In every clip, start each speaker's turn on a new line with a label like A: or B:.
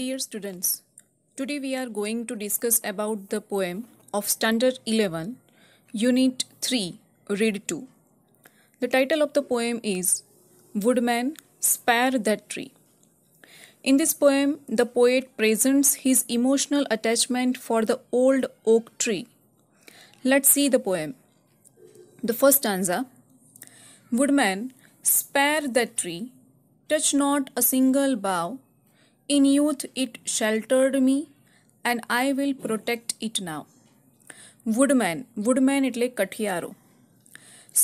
A: Dear students, today we are going to discuss about the poem of Standard 11, Unit 3, Read 2. The title of the poem is Woodman, Spare That Tree. In this poem, the poet presents his emotional attachment for the old oak tree. Let's see the poem. The first stanza Woodman, spare that tree, touch not a single bough in youth it sheltered me and I will protect it now woodman woodman એટલે કઠિયારો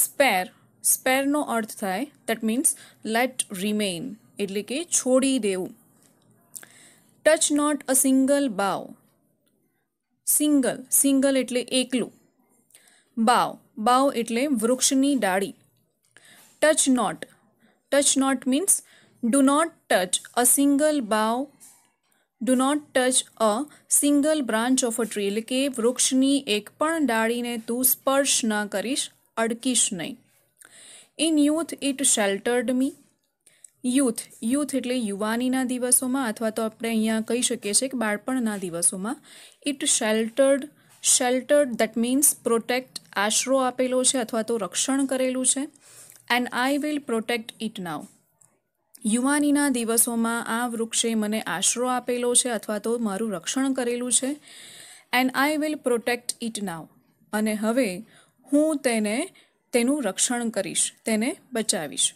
A: spare સ્પેરનો અર્થ થાય that means late remain એટલે કે છોડી દેવું touch not a single bough single single એટલે એકલું bough bough એટલે વૃક્ષની ડાળી touch not touch not means do not touch a single bough do not touch a single branch of a tree એટલે કે વૃક્ષની એક પણ ડાળીને તું સ્પર્શ ન કરીશ અડકીશ નહીં in youth it sheltered me youth youth એટલે યુવાનીના દિવસોમાં અથવા તો આપણે અહીંયા કહી શકીએ છીએ કે બાળપણના દિવસોમાં it sheltered sheltered that means protect આશરો આપેલો છે અથવા તો રક્ષણ કરેલું છે and I will protect it now યુવાનીના દિવસોમાં આ વૃક્ષે મને આશરો આપેલો છે અથવા તો મારું રક્ષણ કરેલું છે and I will protect it now અને હવે હું તેને તેનું રક્ષણ કરીશ તેને બચાવીશ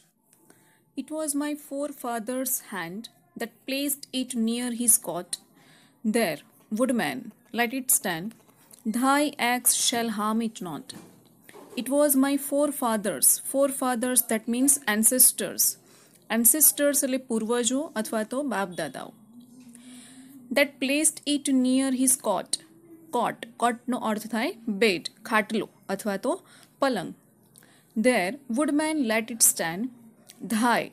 A: it was my forefathers hand that placed it near his cot there woodman let it stand thy axe shall harm it not. It was my forefathers, forefathers that means ancestors ancestors એટલે પૂર્વજો અથવા તો બાપદાદાઓ that placed it near his cot cot કોટનો અર્થ થાય bed ખાટલો અથવા તો પલંગ there wood let it stand thy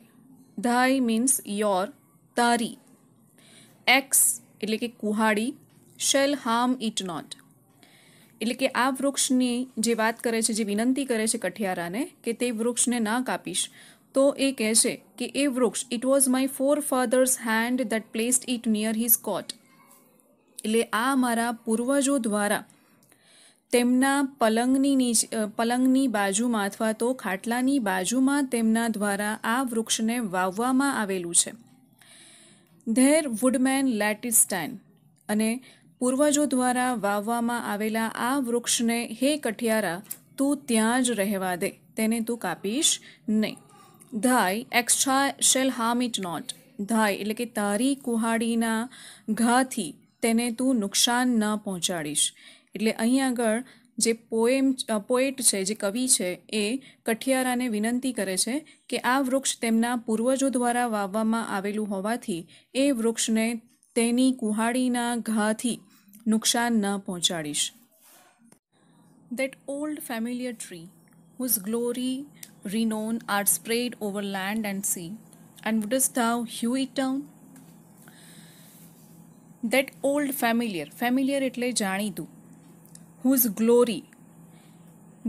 A: thy means your તારી એક્સ એટલે કે કુહાડી શેલ હાર્મ ઇટ નોટ એટલે કે આ વૃક્ષની જે વાત કરે છે જે વિનંતી કરે છે કઠિયારાને કે તે વૃક્ષને ના કાપીશ તો એ કહેશે કે એ વૃક્ષ it was my forefathers hand that placed it near his cot એટલે આ મારા પૂર્વજો દ્વારા તેમના પલંગની નીચે પલંગની બાજુમાં અથવા તો ખાટલાની બાજુમાં તેમના દ્વારા આ વૃક્ષને વાવવામાં આવેલું છે ધેર વુડમેન લેટ ઇટ અને પૂર્વજો દ્વારા વાવવામાં આવેલા આ વૃક્ષને હે કઠિયારા તું ત્યાં જ રહેવા દે તેને તું કાપીશ નહીં thy axe shall harm it not thy એટલે કે તારી કુહાડીના ઘાથી તેને તું નુકસાન ન પહોંચાડીશ એટલે અહીં આગળ જે પોએમ પોએટ છે જે કવિ છે એ કઠિયારાને વિનંતી કરે છે કે આ વૃક્ષ તેમના પૂર્વજો દ્વારા વાવવામાં આવેલું હોવાથી એ વૃક્ષને તેની કુહાડીના ઘાથી નુકસાન ન પહોંચાડીશ that old familiar tree whose glory renown are spread over land and sea. And wouldst thou hew it down? That old familiar, familiar એટલે જાણીતું હુઝ ગ્લોરી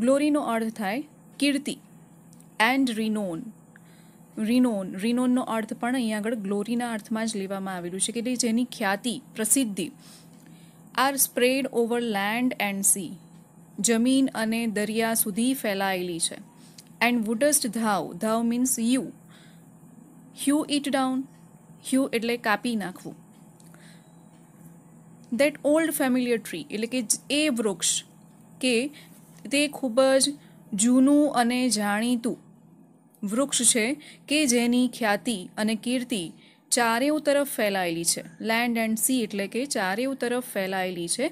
A: ગ્લોરીનો અર્થ થાય કીર્તિ એન્ડ રિનોન રિનોન રિનોનનો અર્થ પણ અહીંયા આગળ ગ્લોરીના અર્થમાં જ લેવામાં આવેલું છે કે જેની ખ્યાતિ પ્રસિદ્ધિ are spread over land and sea જમીન અને દરિયા સુધી ફેલાયેલી છે and wouldst thou thou means you hew it down hew એટલે કાપી નાખવું દેટ ઓલ્ડ ફેમિલિયર ટ્રી એટલે કે એ વૃક્ષ કે તે ખૂબ જ જૂનું અને જાણીતું વૃક્ષ છે કે જેની ખ્યાતિ અને કીર્તિ ચારેય તરફ ફેલાયેલી છે લેન્ડ એન્ડ સી એટલે કે ચારેય તરફ ફેલાયેલી છે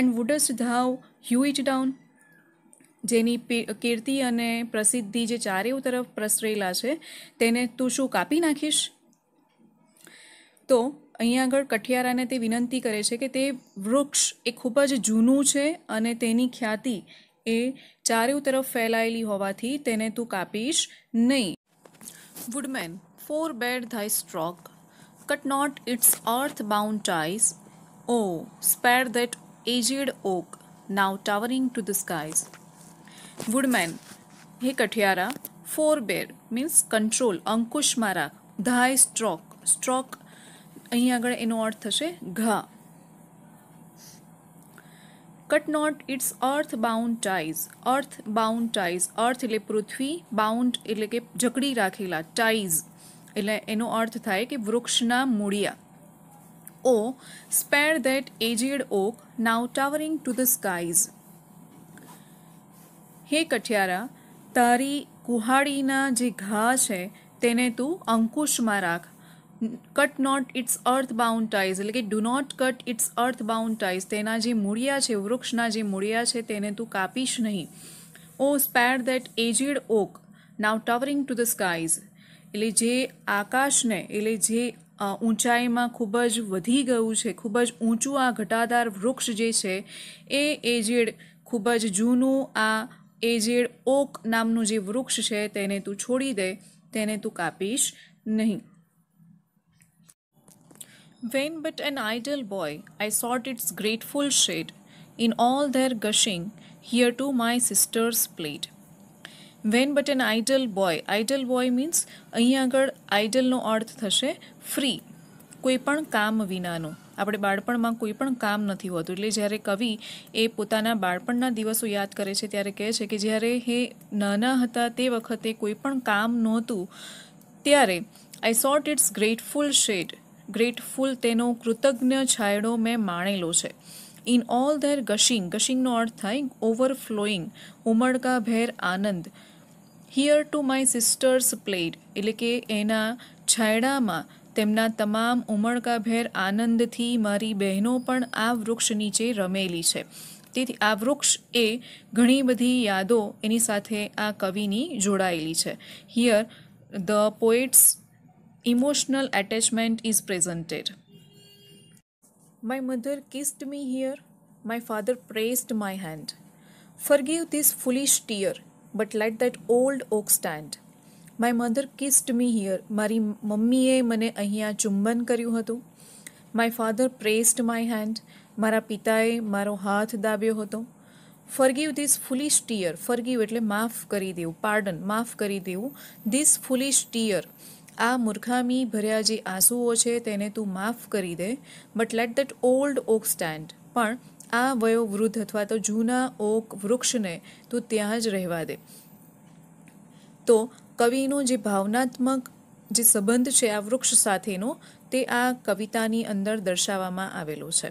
A: and wouldst thou hew it down જેની કીર્તિ અને પ્રસિદ્ધિ જે ચારેય તરફ પ્રસરેલા છે તેને તું શું કાપી નાખીશ તો અહીંયા આગળ કઠિયારાને તે વિનંતી કરે છે કે તે વૃક્ષ એ ખૂબ જ જૂનું છે અને તેની ખ્યાતિ એ ચારેય તરફ ફેલાયેલી હોવાથી તેને તું કાપીશ નહીં woodman forbear thy stroke cut not its earth bound ties. Oh, spare that aged oak now towering to the skies. Woodman હે કઠિયારા ફોર બેર મીન્સ કંટ્રોલ અંકુશમાં રાખ ધાય સ્ટ્રોક સ્ટ્રોક અહીં આગળ એનો અર્થ થશે ઘા cut not its earth bound ties earth bound ties earth એટલે પૃથ્વી બાઉન્ડ એટલે કે જકડી રાખેલા ટાઈઝ એટલે એનો અર્થ થાય કે વૃક્ષના મૂળિયા oh spare that aged oak now towering to the skies હે કઠિયારા તારી કુહાડીના જે ઘા છે તેને તું અંકુશમાં રાખ cut not its earth bound ties એટલે કે do not cut its earth bound ties તેના જે મૂળિયા છે વૃક્ષના જે મૂળિયા છે તેને તું કાપીશ નહીં oh spare that aged oak now towering to the skies એટલે જે આકાશને એટલે જે ઊંચાઈમાં ખૂબ જ વધી ગયું છે ખૂબ જ ઊંચું આ ઘટાદાર વૃક્ષ જે છે એ એજેડ ખૂબ જ જૂનું આ એ એજેડ ઓક નામનું જે વૃક્ષ છે તેને તું છોડી દે તેને તું કાપીશ નહીં when but an idle boy I sought its grateful shade in all their gushing here to my sisters played when but an idle boy idle boy means અહીં આગળ આઇડલનો અર્થ થશે ફ્રી કોઈ પણ કામ વિનાનું આપણે બાળપણમાં કોઈ પણ કામ નથી હોતું એટલે જ્યારે કવિ એ પોતાના બાળપણના દિવસો યાદ કરે છે ત્યારે કહે છે કે જ્યારે એ નાના હતા તે વખતે કોઈ પણ કામ નહોતું ત્યારે I sought its grateful shade grateful તેનો કૃતજ્ઞ છાયડો મેં માણેલો છે ઇન ઓલ ધેર ગશિંગ ગશિંગનો અર્થ થાય ઓવરફ્લોઈંગ ઉમળકા ભેર આનંદ here to my sisters played એટલે કે એના છાયડામાં તેમના તમામ ઉમળકાભેર આનંદથી મારી બહેનો પણ આ વૃક્ષ નીચે રમેલી છે તેથી આ વૃક્ષ એ ઘણી બધી યાદો એની સાથે આ કવિની જોડાયેલી છે here the poet's emotional attachment is presented my mother kissed me here my father pressed my hand forgive this foolish tear but let that old oak stand my mother kissed me here મારી મમ્મીએ મને અહીંયા ચુંબન કર્યું હતું my father pressed my hand મારા પિતાએ મારો હાથ દાબ્યો હતો ફર્ગીવ ધીસ ફૂલિશ ટીયર ફર્ગીવ એટલે માફ કરી દેવું પાર્ડન માફ કરી દેવું ધીસ ફૂલિશ ટીયર આ મૂર્ખામી ભર્યા જે આંસુઓ છે તેને તું માફ કરી દે but let that old oak stand પણ આ વયોવૃદ્ધ અથવા તો જૂના ઓક વૃક્ષને તું ત્યાં જ રહેવા દે તો કવિનો જે ભાવનાત્મક જે સંબંધ છે આ વૃક્ષ સાથેનો તે આ કવિતાની અંદર દર્શાવવામાં આવેલો છે